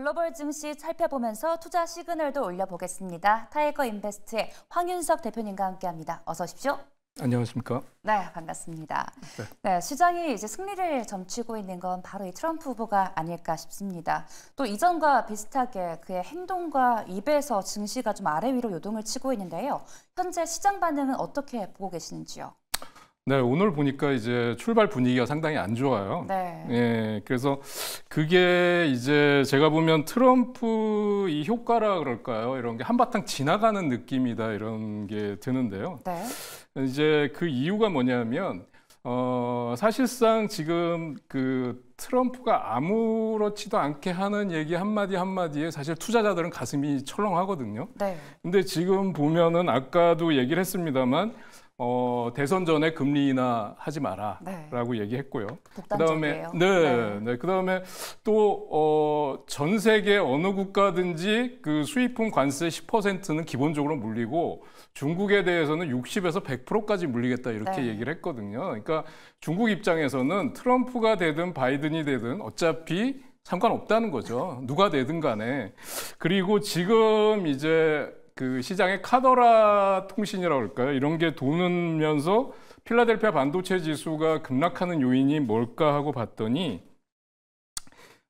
글로벌 증시 살펴보면서 투자 시그널도 올려보겠습니다. 타이거 인베스트의 황윤석 대표님과 함께합니다. 어서 오십시오. 안녕하십니까? 네, 반갑습니다. 네. 네. 시장이 이제 승리를 점치고 있는 건 바로 이 트럼프 후보가 아닐까 싶습니다. 또 이전과 비슷하게 그의 행동과 입에서 증시가 좀 아래 위로 요동을 치고 있는데요. 현재 시장 반응은 어떻게 보고 계시는지요? 네, 오늘 보니까 이제 출발 분위기가 상당히 안 좋아요. 네. 예, 그래서 그게 이제 제가 보면 트럼프 이 효과라 그럴까요? 이런 게 한바탕 지나가는 느낌이다 이런 게 드는데요. 네. 이제 그 이유가 뭐냐면 어, 사실상 지금 그 트럼프가 아무렇지도 않게 하는 얘기 한마디 한마디에 사실 투자자들은 가슴이 철렁하거든요. 네. 근데 지금 보면은 아까도 얘기를 했습니다만 어, 대선 전에 금리 인하 하지 마라라고 네. 얘기했고요. 그다음에 네, 네, 네, 그다음에 또어전 세계 어느 국가든지 그 수입품 관세 10%는 기본적으로 물리고 중국에 대해서는 60에서 100%까지 물리겠다 이렇게 네. 얘기를 했거든요. 그러니까 중국 입장에서는 트럼프가 되든 바이든이 되든 어차피 상관없다는 거죠. 누가 되든 간에. 그리고 지금 이제 그 시장의 카더라 통신이라고 할까요? 이런 게 도는면서 필라델피아 반도체 지수가 급락하는 요인이 뭘까 하고 봤더니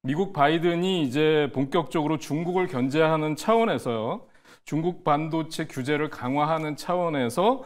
미국 바이든이 이제 본격적으로 중국을 견제하는 차원에서 중국 반도체 규제를 강화하는 차원에서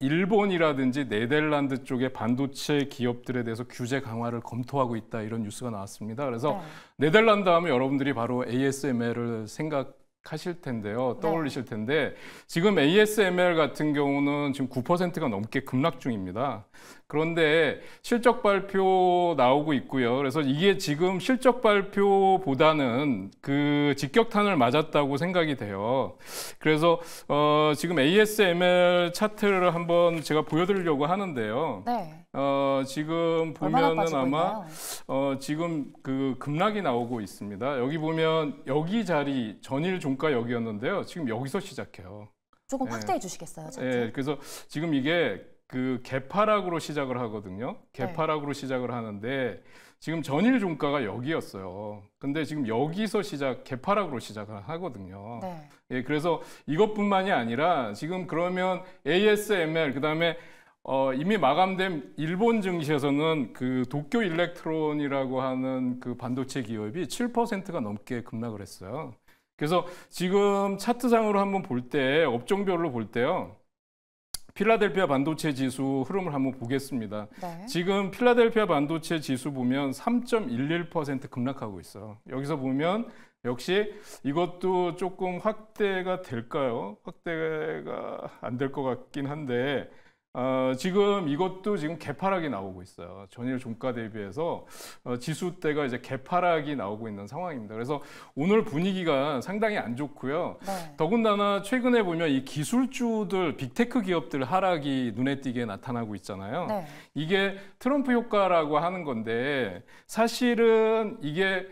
일본이라든지 네덜란드 쪽의 반도체 기업들에 대해서 규제 강화를 검토하고 있다 이런 뉴스가 나왔습니다. 그래서 네. 덜란드 하면 여러분들이 바로 ASML을 생각 하실 텐데요. 네. 떠올리실 텐데 지금 ASML 같은 경우는 지금 9%가 넘게 급락 중입니다. 그런데 실적 발표 나오고 있고요. 그래서 이게 지금 실적 발표보다는 그 직격탄을 맞았다고 생각이 돼요. 그래서 어 지금 ASML 차트를 한번 제가 보여드리려고 하는데요. 네. 어, 지금 보면은 아마 어, 지금 그 급락이 나오고 있습니다. 여기 보면 여기 자리 전일 종가 여기였는데요. 지금 여기서 시작해요. 조금 예. 확대해 주시겠어요? 자 예, 그래서 지금 이게 그 개파락으로 시작을 하거든요. 네. 개파락으로 네. 시작을 하는데 지금 전일 종가가 여기였어요. 근데 지금 여기서 시작 개파락으로 시작을 하거든요. 네. 예, 그래서 이것뿐만이 아니라 지금 그러면 ASML 그다음에 어, 이미 마감된 일본 증시에서는 그 도쿄 일렉트론이라고 하는 그 반도체 기업이 7%가 넘게 급락을 했어요. 그래서 지금 차트상으로 한번 볼 때 업종별로 볼 때요. 필라델피아 반도체 지수 흐름을 한번 보겠습니다. 네. 지금 필라델피아 반도체 지수 보면 3.11% 급락하고 있어요. 여기서 보면 역시 이것도 조금 확대가 될까요? 확대가 안 될 것 같긴 한데 어, 지금 이것도 지금 개파락이 나오고 있어요. 전일 종가 대비해서 어, 지수대가 이제 개파락이 나오고 있는 상황입니다. 그래서 오늘 분위기가 상당히 안 좋고요. 네. 더군다나 최근에 보면 이 기술주들, 빅테크 기업들 하락이 눈에 띄게 나타나고 있잖아요. 네. 이게 트럼프 효과라고 하는 건데 사실은 이게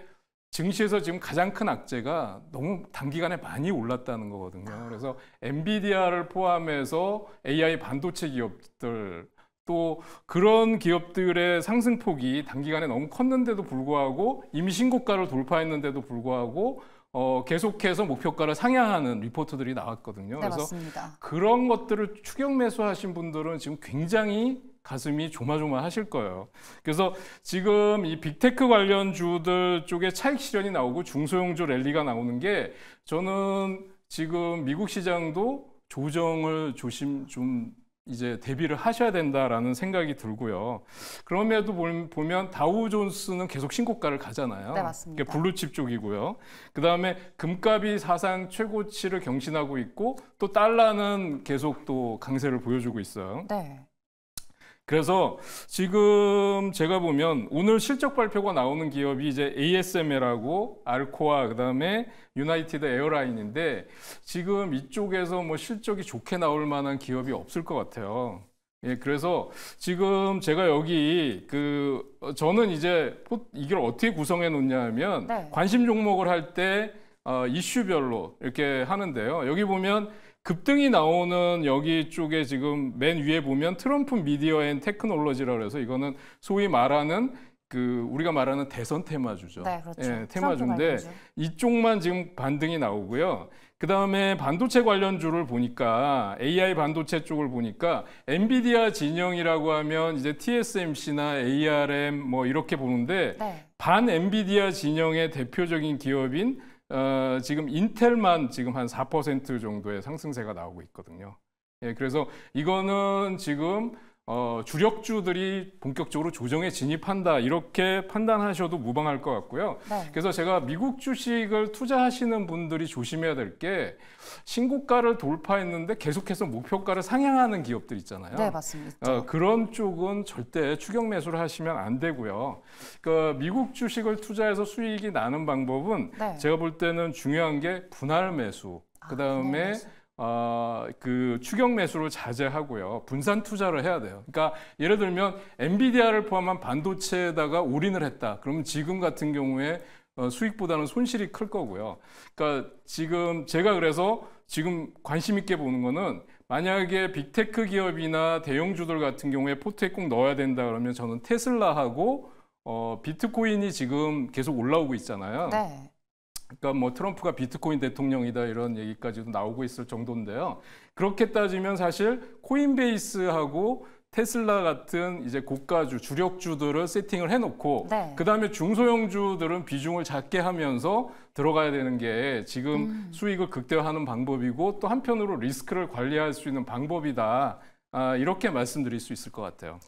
증시에서 지금 가장 큰 악재가 너무 단기간에 많이 올랐다는 거거든요. 아. 그래서 엔비디아를 포함해서 AI 반도체 기업들 또 그런 기업들의 상승폭이 단기간에 너무 컸는데도 불구하고 임신고가를 돌파했는데도 불구하고 어, 계속해서 목표가를 상향하는 리포트들이 나왔거든요. 네, 그래서 맞습니다. 그런 것들을 추격 매수하신 분들은 지금 굉장히 가슴이 조마조마하실 거예요. 그래서 지금 이 빅테크 관련 주들 쪽에 차익 실현이 나오고 중소형주 랠리가 나오는 게 저는 지금 미국 시장도 조정을 조심 좀 이제 대비를 하셔야 된다라는 생각이 들고요. 그럼에도 보면 다우존스는 계속 신고가를 가잖아요. 네, 맞습니다. 그러니까 블루칩 쪽이고요. 그다음에 금값이 사상 최고치를 경신하고 있고 또 달러는 계속 또 강세를 보여주고 있어요. 네. 그래서 지금 제가 보면 오늘 실적 발표가 나오는 기업이 이제 ASML하고 알코아 그다음에 유나이티드 에어라인인데 지금 이쪽에서 뭐 실적이 좋게 나올 만한 기업이 없을 것 같아요. 예, 그래서 지금 제가 여기 그 어, 저는 이제 이걸 어떻게 구성해 놓냐 하면 네. 관심 종목을 할때 어, 이슈별로 이렇게 하는데요. 여기 보면 급등이 나오는 여기 쪽에 지금 맨 위에 보면 트럼프 미디어 앤 테크놀로지라고 해서 이거는 소위 말하는 그 우리가 말하는 대선 테마주죠. 네, 그렇죠. 예, 테마주인데 이쪽만 지금 반등이 나오고요. 그다음에 반도체 관련주를 보니까 AI 반도체 쪽을 보니까 엔비디아 진영이라고 하면 이제 TSMC나 ARM 뭐 이렇게 보는데 네. 반 엔비디아 진영의 대표적인 기업인 어, 지금 인텔만 지금 한 4% 정도의 상승세가 나오고 있거든요. 예, 그래서 이거는 지금 어, 주력주들이 본격적으로 조정에 진입한다 이렇게 판단하셔도 무방할 것 같고요. 네. 그래서 제가 미국 주식을 투자하시는 분들이 조심해야 될 게 신고가를 돌파했는데 계속해서 목표가를 상향하는 기업들 있잖아요. 네, 맞습니다. 어, 그런 쪽은 절대 추격 매수를 하시면 안 되고요. 그 미국 주식을 투자해서 수익이 나는 방법은 네. 제가 볼 때는 중요한 게 분할 매수, 그 다음에 아, 어, 그 추격 매수를 자제하고요. 분산 투자를 해야 돼요. 그러니까 예를 들면 엔비디아를 포함한 반도체에다가 올인을 했다. 그러면 지금 같은 경우에 어, 수익보다는 손실이 클 거고요. 그러니까 지금 제가 그래서 지금 관심 있게 보는 거는 만약에 빅테크 기업이나 대형주들 같은 경우에 포트에 꼭 넣어야 된다 그러면 저는 테슬라하고 어, 비트코인이 지금 계속 올라오고 있잖아요. 네. 그러니까 뭐 트럼프가 비트코인 대통령이다 이런 얘기까지도 나오고 있을 정도인데요. 그렇게 따지면 사실 코인베이스하고 테슬라 같은 이제 고가주 주력주들을 세팅을 해놓고 네. 그다음에 중소형주들은 비중을 작게 하면서 들어가야 되는 게 지금 음. 수익을 극대화하는 방법이고 또 한편으로 리스크를 관리할 수 있는 방법이다. 아, 이렇게 말씀드릴 수 있을 것 같아요.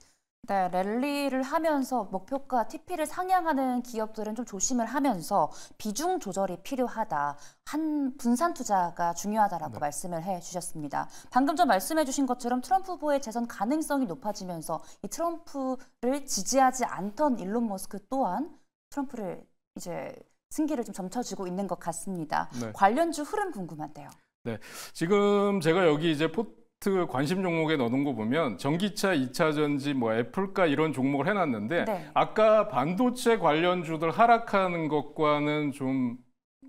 네, 랠리를 하면서 목표가 TP를 상향하는 기업들은 좀 조심을 하면서 비중 조절이 필요하다. 한 분산 투자가 중요하다라고 네. 말씀을 해 주셨습니다. 방금 전 말씀해 주신 것처럼 트럼프 후보의 재선 가능성이 높아지면서 이 트럼프를 지지하지 않던 일론 머스크 또한 트럼프를 이제 승기를 좀 점쳐주고 있는 것 같습니다. 네. 관련주 흐름 궁금한데요. 네. 지금 제가 여기 이제 포, 트 관심 종목에 넣어놓은 거 보면 전기차, 2차 전지, 뭐 애플가 이런 종목을 해놨는데 네. 아까 반도체 관련주들 하락하는 것과는 좀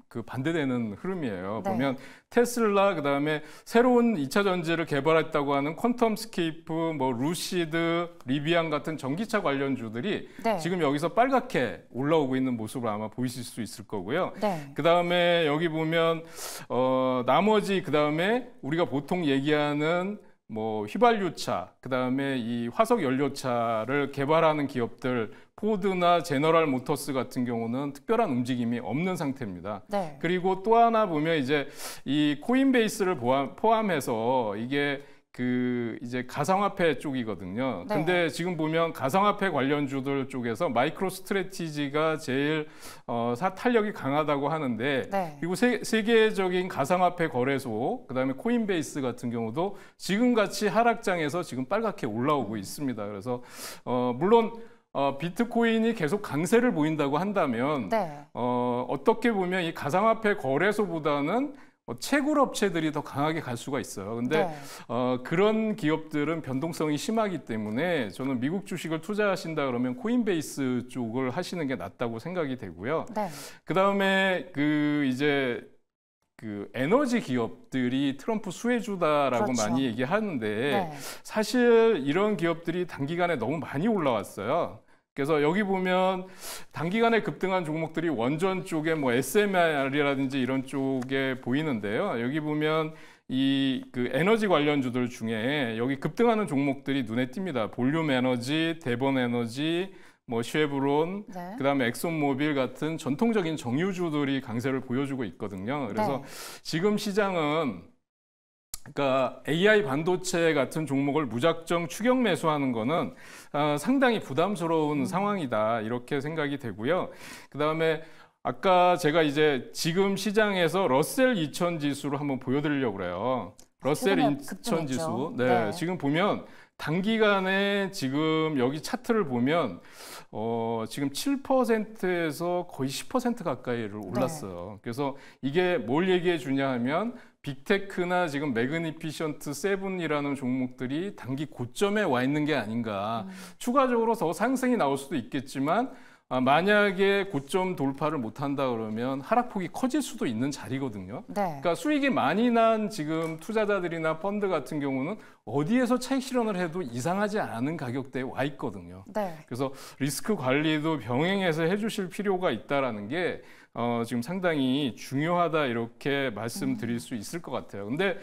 그 반대되는 흐름이에요. 네. 보면 테슬라 그다음에 새로운 2차 전지를 개발했다고 하는 퀀텀 스케이프 뭐 루시드, 리비안 같은 전기차 관련주들이 네. 지금 여기서 빨갛게 올라오고 있는 모습을 아마 보이실 수 있을 거고요. 네. 그다음에 여기 보면 어 나머지 그다음에 우리가 보통 얘기하는 뭐 휘발유차, 그다음에 이 화석 연료차를 개발하는 기업들 포드나 제너럴 모터스 같은 경우는 특별한 움직임이 없는 상태입니다. 네. 그리고 또 하나 보면 이제 이 코인베이스를 포함해서 이게 그 이제 가상화폐 쪽이거든요. 네. 근데 지금 보면 가상화폐 관련주들 쪽에서 마이크로 스트레티지가 제일 어, 사탄력이 강하다고 하는데 네. 그리고 세, 세계적인 가상화폐 거래소 그다음에 코인베이스 같은 경우도 지금 같이 하락장에서 지금 빨갛게 올라오고 있습니다. 그래서 어, 물론 어, 비트코인이 계속 강세를 보인다고 한다면 네. 어, 어떻게 보면 이 가상화폐 거래소보다는 뭐 채굴 업체들이 더 강하게 갈 수가 있어요. 근데 네. 어, 그런 기업들은 변동성이 심하기 때문에 저는 미국 주식을 투자하신다 그러면 코인베이스 쪽을 하시는 게 낫다고 생각이 되고요. 네. 그다음에 그 이제 그 에너지 기업들이 트럼프 수혜주다라고 그렇죠. 많이 얘기하는데 네. 사실 이런 기업들이 단기간에 너무 많이 올라왔어요. 그래서 여기 보면 단기간에 급등한 종목들이 원전 쪽에 뭐 SMR이라든지 이런 쪽에 보이는데요. 여기 보면 이 그 에너지 관련주들 중에 여기 급등하는 종목들이 눈에 띕니다. 볼륨 에너지, 대본 에너지, 뭐 쉐브론, 네. 그다음에 엑소모빌 같은 전통적인 정유주들이 강세를 보여주고 있거든요. 그래서 네. 지금 시장은 그러니까 AI 반도체 같은 종목을 무작정 추격 매수하는 거는 어, 상당히 부담스러운 음. 상황이다 이렇게 생각이 되고요. 그다음에 아까 제가 이제 지금 시장에서 러셀 2000 지수로 한번 보여드리려고 그래요. 러셀 2000 지수. 네, 네, 지금 보면 단기간에 지금 여기 차트를 보면 어, 지금 7%에서 거의 10% 가까이를 네. 올랐어요. 네. 그래서 이게 뭘 얘기해 주냐 하면 빅테크나 지금 매그니피션트 세븐이라는 종목들이 단기 고점에 와 있는 게 아닌가. 음. 추가적으로 더 상승이 나올 수도 있겠지만 아, 만약에 고점 돌파를 못한다 그러면 하락폭이 커질 수도 있는 자리거든요. 네. 그러니까 수익이 많이 난 지금 투자자들이나 펀드 같은 경우는 어디에서 차익 실현을 해도 이상하지 않은 가격대에 와 있거든요. 네. 그래서 리스크 관리도 병행해서 해주실 필요가 있다라는 게 어, 지금 상당히 중요하다 이렇게 말씀드릴 음. 수 있을 것 같아요. 근데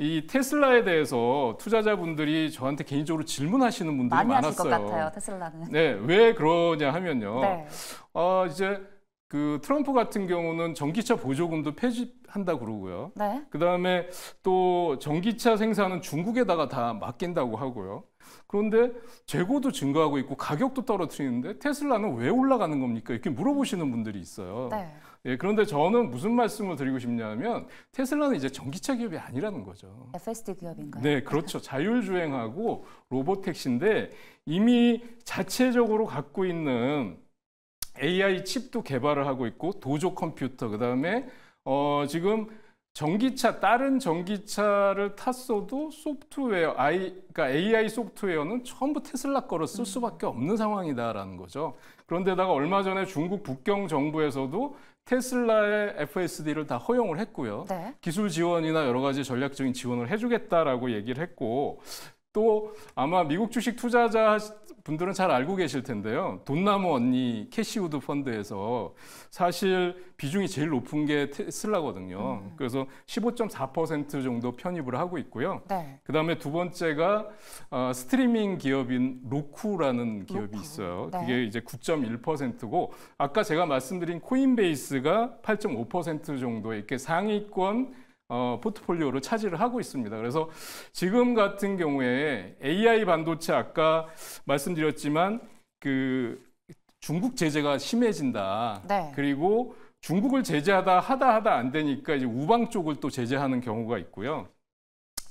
이 테슬라에 대해서 투자자분들이 저한테 개인적으로 질문하시는 분들이 많이 많았어요. 많이 하실 것 같아요, 테슬라는. 네, 왜 그러냐 하면요. 네. 어, 이제 그 트럼프 같은 경우는 전기차 보조금도 폐지한다 그러고요. 네. 그다음에 또 전기차 생산은 중국에다가 다 맡긴다고 하고요. 그런데 재고도 증가하고 있고 가격도 떨어뜨리는데 테슬라는 왜 올라가는 겁니까? 이렇게 물어보시는 분들이 있어요. 네. 예, 그런데 저는 무슨 말씀을 드리고 싶냐면 테슬라는 이제 전기차 기업이 아니라는 거죠. FSD 기업인가요? 네, 그렇죠. 자율주행하고 로봇 택시인데 이미 자체적으로 갖고 있는 AI 칩도 개발을 하고 있고 도조 컴퓨터 그다음에 어 지금 전기차 다른 전기차를 탔어도 소프트웨어 아이 그러니까 AI 소프트웨어는 전부 테슬라 거를 쓸 음. 수밖에 없는 상황이다라는 거죠. 그런데다가 얼마 전에 중국 북경 정부에서도 테슬라의 FSD를 다 허용을 했고요. 네. 기술 지원이나 여러 가지 전략적인 지원을 해주겠다라고 얘기를 했고 또 아마 미국 주식 투자자 분들은 잘 알고 계실 텐데요. 돈나무 언니 캐시우드 펀드에서 사실 비중이 제일 높은 게 테슬라거든요. 음. 그래서 15.4% 정도 편입을 하고 있고요. 네. 그다음에 두 번째가 어, 스트리밍 기업인 로쿠라는 기업이 로쿠. 있어요. 네. 그게 이제 9.1%고 아까 제가 말씀드린 코인베이스가 8.5% 정도 이렇게 상위권 어, 포트폴리오를 차지를 하고 있습니다. 그래서 지금 같은 경우에 AI 반도체 아까 말씀드렸지만 그 중국 제재가 심해진다. 네. 그리고 중국을 제재하다 하다 하다 안 되니까 이제 우방 쪽을 또 제재하는 경우가 있고요.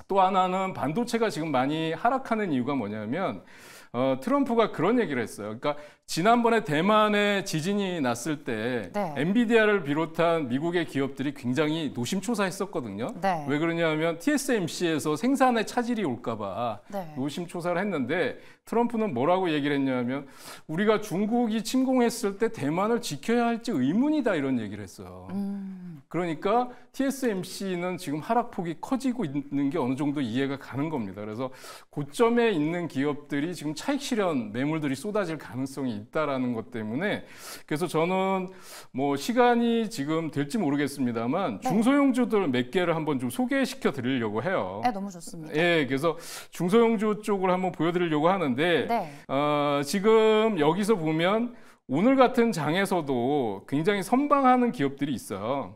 또 하나는 반도체가 지금 많이 하락하는 이유가 뭐냐면 어, 트럼프가 그런 얘기를 했어요. 그러니까 지난번에 대만에 지진이 났을 때 네. 엔비디아를 비롯한 미국의 기업들이 굉장히 노심초사했었거든요. 네. 왜 그러냐면 TSMC에서 생산에 차질이 올까봐 네. 노심초사를 했는데 트럼프는 뭐라고 얘기를 했냐면 우리가 중국이 침공했을 때 대만을 지켜야 할지 의문이다 이런 얘기를 했어요. 음. 그러니까 TSMC는 지금 하락폭이 커지고 있는 게 어느 정도 이해가 가는 겁니다. 그래서 고점에 있는 기업들이 지금 차익 실현 매물들이 쏟아질 가능성이 있다라는 것 때문에 그래서 저는 뭐 시간이 지금 될지 모르겠습니다만 네. 중소형주들 몇 개를 한번 좀 소개시켜 드리려고 해요. 네, 너무 좋습니다. 예, 그래서 중소형주 쪽을 한번 보여드리려고 하는데 있는데 네. 어, 지금 여기서 보면 오늘 같은 장에서도 굉장히 선방하는 기업들이 있어요.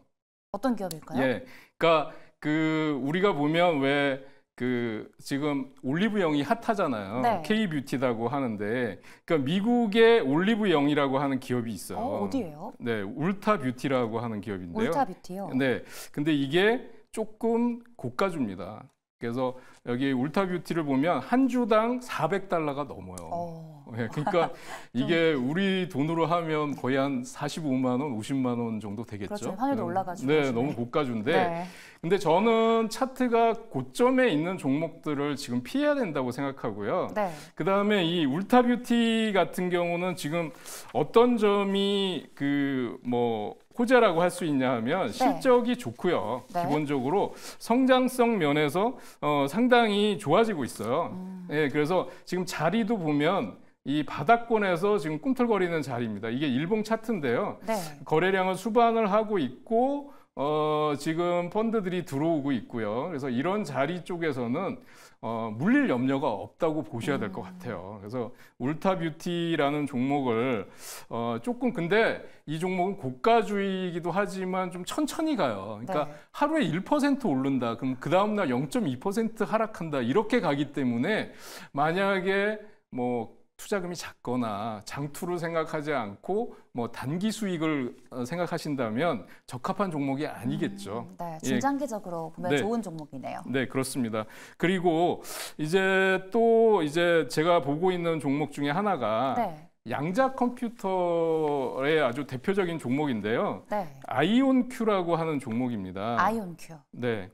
어떤 기업일까요? 예, 그러니까 그 우리가 보면 왜 그 지금 올리브영이 핫하잖아요. 네. K 뷰티라고 하는데, 그러니까 미국의 올리브영이라고 하는 기업이 있어요. 어, 디예요 네, 울타 뷰티라고 하는 기업인데요. 울타 뷰티요. 네, 근데 이게 조금 고가주입니다. 그래서 여기 울타 뷰티를 보면 한 주당 400달러가 넘어요. 네, 그러니까 이게 우리 돈으로 하면 거의 한 45만 원, 50만 원 정도 되겠죠. 그렇죠. 환율도 음, 올라가죠. 네, 너무 고가주인데. 네. 근데 저는 차트가 고점에 있는 종목들을 지금 피해야 된다고 생각하고요. 네. 그다음에 이 울타 뷰티 같은 경우는 지금 어떤 점이 그뭐 호재라고할수 있냐 하면 네. 실적이 네. 좋고요. 네. 기본적으로 성장성 면에서 어, 상당히 좋아지고 있어요. 음. 예, 그래서 지금 자리도 보면 이 바닥권에서 지금 꿈틀거리는 자리입니다. 이게 일봉 차트인데요. 네. 거래량은 수반을 하고 있고 어, 지금 펀드들이 들어오고 있고요. 그래서 이런 자리 쪽에서는 어, 물릴 염려가 없다고 보셔야 될것 음. 같아요. 그래서 울타뷰티라는 종목을 어, 조금 근데 이 종목은 고가주의이기도 하지만 좀 천천히 가요. 그러니까 네. 하루에 1% 오른다. 그럼 그 다음날 0.2% 하락한다. 이렇게 가기 때문에 만약에 뭐 투자금이 작거나 장투를 생각하지 않고 뭐 단기 수익을 어, 생각하신다면 적합한 종목이 아니겠죠. 음, 네, 예. 중장기적으로 예. 보면 네. 좋은 종목이네요. 네, 그렇습니다. 그리고 이제 또 이제 제가 보고 있는 종목 중에 하나가 네. 양자 컴퓨터의 아주 대표적인 종목인데요. 네. 아이온큐라고 하는 종목입니다. 아이온큐. 네.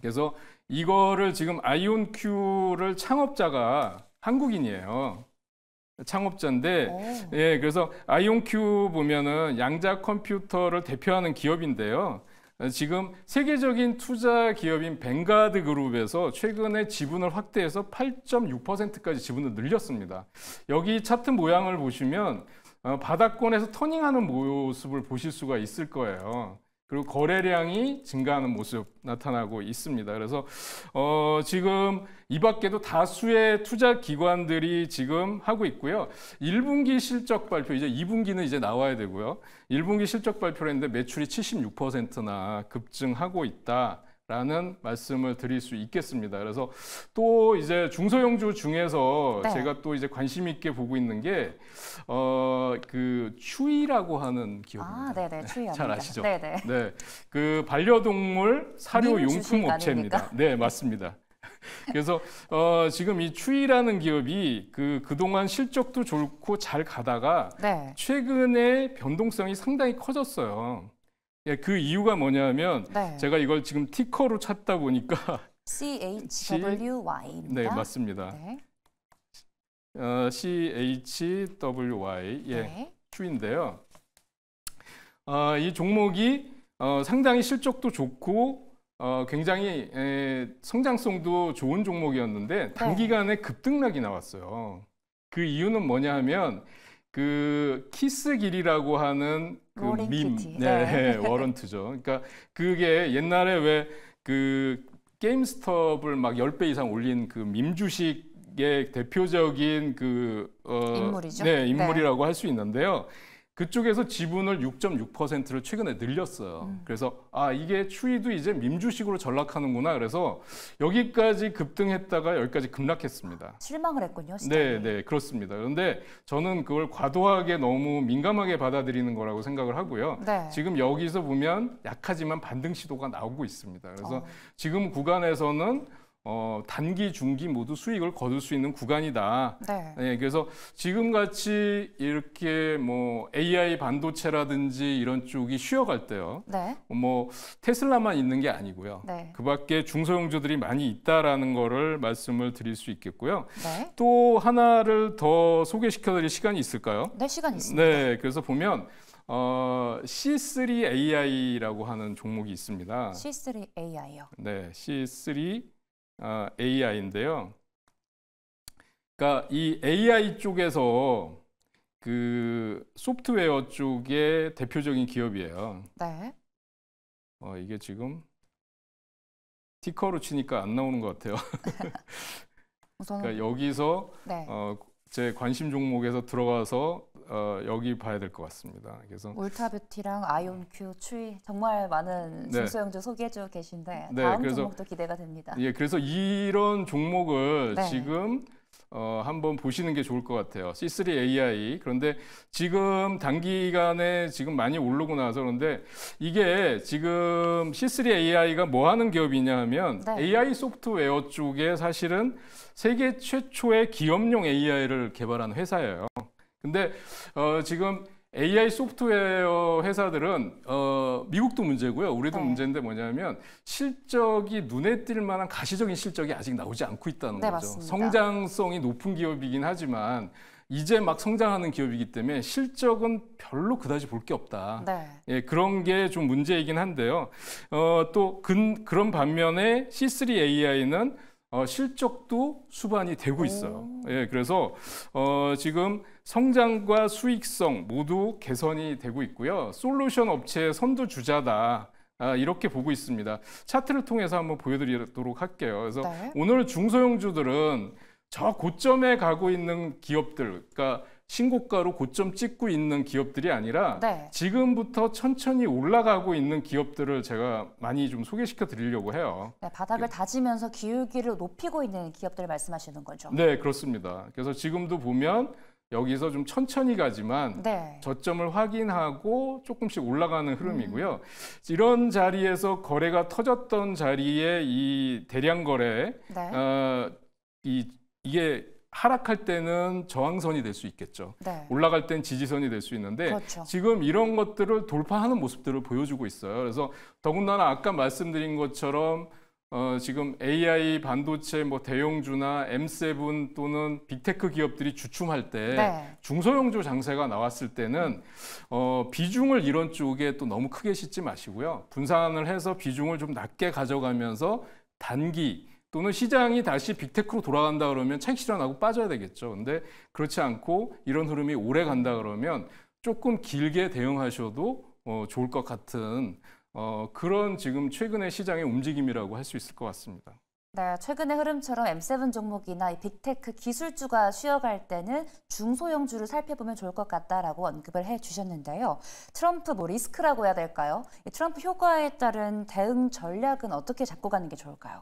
그래서 이거를 지금 아이온큐를 창업자가 한국인이에요. 창업자인데, 오. 예, 그래서 아이온큐 보면은 양자 컴퓨터를 대표하는 기업인데요. 지금 세계적인 투자 기업인 벵가드 그룹에서 최근에 지분을 확대해서 8.6%까지 지분을 늘렸습니다. 여기 차트 모양을 보시면 어, 바닥권에서 터닝하는 모습을 보실 수가 있을 거예요. 그리고 거래량이 증가하는 모습 나타나고 있습니다. 그래서 어, 지금 이 밖에도 다수의 투자 기관들이 지금 하고 있고요. 1분기 실적 발표, 이제 2분기는 이제 나와야 되고요. 1분기 실적 발표를 했는데 매출이 76%나 급증하고 있다. 라는 말씀을 드릴 수 있겠습니다. 그래서 또 이제 중소형주 중에서 네. 제가 또 이제 관심 있게 보고 있는 게, 어, 그, 추위라고 하는 기업입니다. 아, 네네, 추위. 잘 아시죠? 네네. 네. 그 반려동물 사료용품 업체입니다. 네, 맞습니다. 그래서 어, 지금 이추위라는 기업이 그 그동안 실적도 좋고 잘 가다가 네. 최근에 변동성이 상당히 커졌어요. 예, 그 이유가 뭐냐면 네. 제가 이걸 지금 티커로 찾다 보니까 CHWY입니다. 네, 맞습니다. 네. 어, CHWY 예, 네. 인데요 어, 이 종목이 어, 상당히 실적도 좋고 어, 굉장히 에, 성장성도 좋은 종목이었는데 네. 단기간에 급등락이 나왔어요. 그 이유는 뭐냐 하면 그 키스길이라고 하는 그밈 네, 네. 워런트죠. 네, 그러니까 그게 옛날에 왜 그 게임스톱을 막 10배 이상 올린 그 밈 주식의 대표적인 그 어, 인물이죠. 네, 네. 인물이라고 네. 할수 있는데요. 그쪽에서 지분을 6.6%를 최근에 늘렸어요. 음. 그래서 아 이게 추위도 이제 민주식으로 전락하는구나. 그래서 여기까지 급등했다가 여기까지 급락했습니다. 아, 실망을 했군요. 네, 네 그렇습니다. 그런데 저는 그걸 과도하게 너무 민감하게 받아들이는 거라고 생각을 하고요. 네. 지금 여기서 보면 약하지만 반등 시도가 나오고 있습니다. 그래서 어. 지금 구간에서는 어, 단기, 중기 모두 수익을 거둘 수 있는 구간이다. 네. 네 그래서 지금 같이 이렇게 뭐 AI 반도체라든지 이런 쪽이 쉬어갈 때요. 네. 뭐 테슬라만 있는 게 아니고요. 네. 그 밖에 중소형주들이 많이 있다라는 거를 말씀을 드릴 수 있겠고요. 네. 또 하나를 더 소개시켜 드릴 시간이 있을까요? 네, 시간 네, 있습니다. 네, 그래서 보면 어, C3AI라고 하는 종목이 있습니다. C3AI요. 네, C3 아, AI인데요. 그러니까 이 AI 쪽에서 그 소프트웨어 쪽의 대표적인 기업이에요. 네. 어, 이게 지금 티커로 치니까 안 나오는 것 같아요. 우선... 그러니까 여기서 네. 어, 제 관심 종목에서 들어가서 어, 여기 봐야 될 것 같습니다. 그래서 몰타뷰티랑 아이온큐, 추이 정말 많은 순수형주 네. 소개해주고 계신데 네, 다음 그래서, 종목도 기대가 됩니다. 예, 그래서 이런 종목을 네. 지금 어, 한번 보시는 게 좋을 것 같아요. C3 AI. 그런데 지금 단기간에 지금 많이 오르고 나서 그런데 이게 지금 C3 AI가 뭐 하는 기업이냐 하면 네. AI 소프트웨어 쪽에 사실은 세계 최초의 기업용 AI를 개발한 회사예요. 근데 어, 지금 AI 소프트웨어 회사들은 어, 미국도 문제고요. 우리도 네. 문제인데 뭐냐면 실적이 눈에 띌 만한 가시적인 실적이 아직 나오지 않고 있다는 네, 거죠. 맞습니다. 성장성이 높은 기업이긴 하지만 이제 막 성장하는 기업이기 때문에 실적은 별로 그다지 볼 게 없다. 네. 예, 그런 게 좀 문제이긴 한데요. 어, 또 근, 그런 반면에 C3 AI는 어, 실적도 수반이 되고 있어요. 오. 예, 그래서 어, 지금 성장과 수익성 모두 개선이 되고 있고요. 솔루션 업체의 선두주자다. 아, 이렇게 보고 있습니다. 차트를 통해서 한번 보여드리도록 할게요. 그래서 네. 오늘 중소형주들은 저 고점에 가고 있는 기업들, 그러니까 신고가로 고점 찍고 있는 기업들이 아니라 네. 지금부터 천천히 올라가고 있는 기업들을 제가 많이 좀 소개시켜 드리려고 해요. 네, 바닥을 예. 다지면서 기울기를 높이고 있는 기업들을 말씀하시는 거죠. 네, 그렇습니다. 그래서 지금도 보면 여기서 좀 천천히 가지만 네. 저점을 확인하고 조금씩 올라가는 흐름이고요. 음. 이런 자리에서 거래가 터졌던 자리에 이 대량 거래 네. 어, 이, 이게 하락할 때는 저항선이 될 수 있겠죠. 네. 올라갈 땐 지지선이 될 수 있는데 그렇죠. 지금 이런 것들을 돌파하는 모습들을 보여주고 있어요. 그래서 더군다나 아까 말씀드린 것처럼 어, 지금 AI 반도체 뭐대용주나 M7 또는 빅테크 기업들이 주춤할 때 네. 중소형주 장세가 나왔을 때는 어, 비중을 이런 쪽에 또 너무 크게 싣지 마시고요. 분산을 해서 비중을 좀 낮게 가져가면서 단기 또는 시장이 다시 빅테크로 돌아간다 그러면 책 실현하고 빠져야 되겠죠. 근데 그렇지 않고 이런 흐름이 오래 간다 그러면 조금 길게 대응하셔도 어, 좋을 것 같은 어, 그런 지금 최근의 시장의 움직임이라고 할 수 있을 것 같습니다. 네, 최근의 흐름처럼 M7 종목이나 빅테크 기술주가 쉬어갈 때는 중소형주를 살펴보면 좋을 것 같다라고 언급을 해주셨는데요. 트럼프 뭐 리스크라고 해야 될까요? 트럼프 효과에 따른 대응 전략은 어떻게 잡고 가는 게 좋을까요?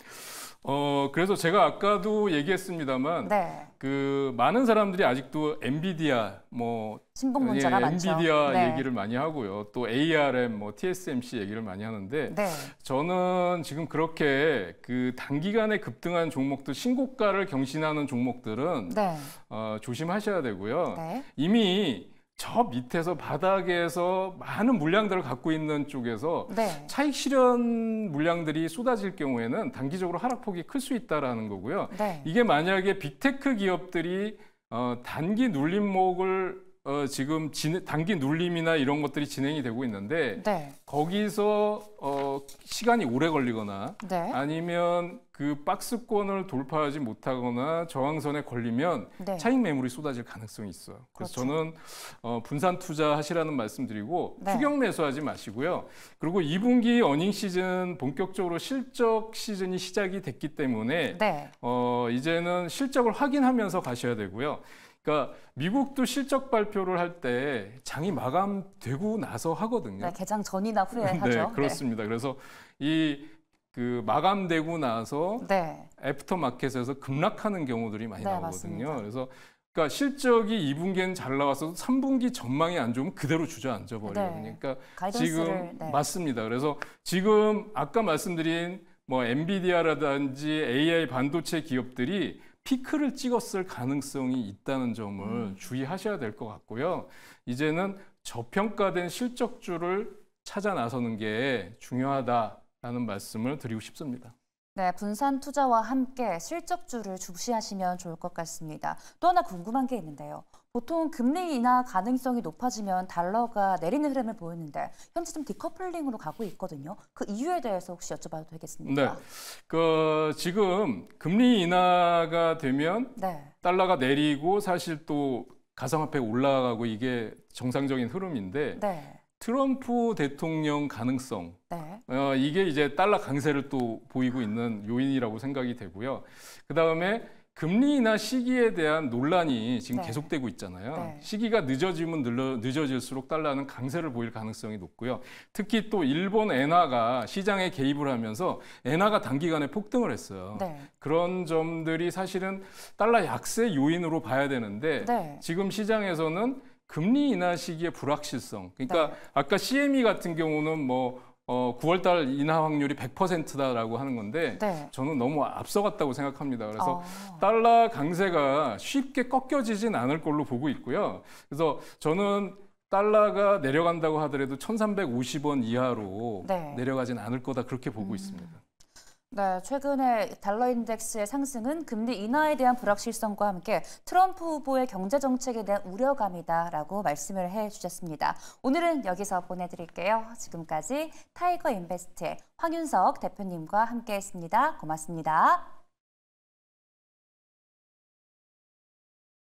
어, 그래서 제가 아까도 얘기했습니다만, 네. 그 많은 사람들이 아직도 엔비디아, 뭐 신봉문자가 많죠. 엔비디아 네. 얘기를 많이 하고요. 또 ARM, 뭐 TSMC 얘기를 많이 하는데 네. 저는 지금 그렇게 그 단기간에 급등한 종목들, 신고가를 경신하는 종목들은 네. 어, 조심하셔야 되고요. 네. 이미 저 밑에서 바닥에서 많은 물량들을 갖고 있는 쪽에서 네. 차익 실현 물량들이 쏟아질 경우에는 단기적으로 하락폭이 클 수 있다라는 거고요. 네. 이게 만약에 빅테크 기업들이 어, 단기 눌림목을 어, 지금 진, 단기 눌림이나 이런 것들이 진행이 되고 있는데 네. 거기서 어, 시간이 오래 걸리거나 네. 아니면 그 박스권을 돌파하지 못하거나 저항선에 걸리면 네. 차익 매물이 쏟아질 가능성이 있어요. 그래서 그렇죠. 저는 어, 분산 투자하시라는 말씀드리고 네. 추격 매수하지 마시고요. 그리고 2분기 어닝 시즌 본격적으로 실적 시즌이 시작이 됐기 때문에 네. 어, 이제는 실적을 확인하면서 가셔야 되고요. 그러니까 미국도 실적 발표를 할 때 장이 마감되고 나서 하거든요. 네, 개장 전이나 후에 네, 하죠. 네, 그렇습니다. 네. 그래서 이 그 마감되고 나서 네. 애프터 마켓에서 급락하는 경우들이 많이 네, 나오거든요. 맞습니다. 그래서 그러니까 실적이 2분기엔 잘나와서도 3분기 전망이 안 좋으면 그대로 주저앉아 버려요. 네. 그러니까 지금 맞습니다. 그래서 지금 아까 말씀드린 뭐 엔비디아라든지 AI 반도체 기업들이 피크를 찍었을 가능성이 있다는 점을 음. 주의하셔야 될 것 같고요. 이제는 저평가된 실적주를 찾아 나서는 게 중요하다라는 말씀을 드리고 싶습니다. 네, 분산 투자와 함께 실적주를 주시하시면 좋을 것 같습니다. 또 하나 궁금한 게 있는데요. 보통 금리 인하 가능성이 높아지면 달러가 내리는 흐름을 보였는데 현재 좀 디커플링으로 가고 있거든요. 그 이유에 대해서 혹시 여쭤봐도 되겠습니까? 네. 그 지금 금리 인하가 되면 네. 달러가 내리고 사실 또 가상화폐 올라가고 이게 정상적인 흐름인데 네. 트럼프 대통령 가능성 네. 어, 이게 이제 달러 강세를 또 보이고 있는 요인이라고 생각이 되고요. 그 다음에 금리 나 시기에 대한 논란이 지금 네. 계속되고 있잖아요. 네. 시기가 늦어지면 늘러, 늦어, 질수록 달러는 강세를 보일 가능성이 높고요. 특히 또 일본 엔화가 시장에 개입을 하면서 엔화가 단기간에 폭등을 했어요. 네. 그런 점들이 사실은 달러 약세 요인으로 봐야 되는데 네. 지금 시장에서는 금리 인하 시기의 불확실성. 그러니까 네. 아까 CME 같은 경우는 뭐 어, 9월 달 인하 확률이 100%다라고 하는 건데 네. 저는 너무 앞서갔다고 생각합니다. 그래서 어. 달러 강세가 쉽게 꺾여지진 않을 걸로 보고 있고요. 그래서 저는 달러가 내려간다고 하더라도 1,350원 이하로 네. 내려가진 않을 거다 그렇게 보고 음. 있습니다. 네, 최근에 달러 인덱스의 상승은 금리 인하에 대한 불확실성과 함께 트럼프 후보의 경제 정책에 대한 우려감이다라고 말씀을 해주셨습니다. 오늘은 여기서 보내드릴게요. 지금까지 타이거 인베스트의 황윤석 대표님과 함께했습니다. 고맙습니다.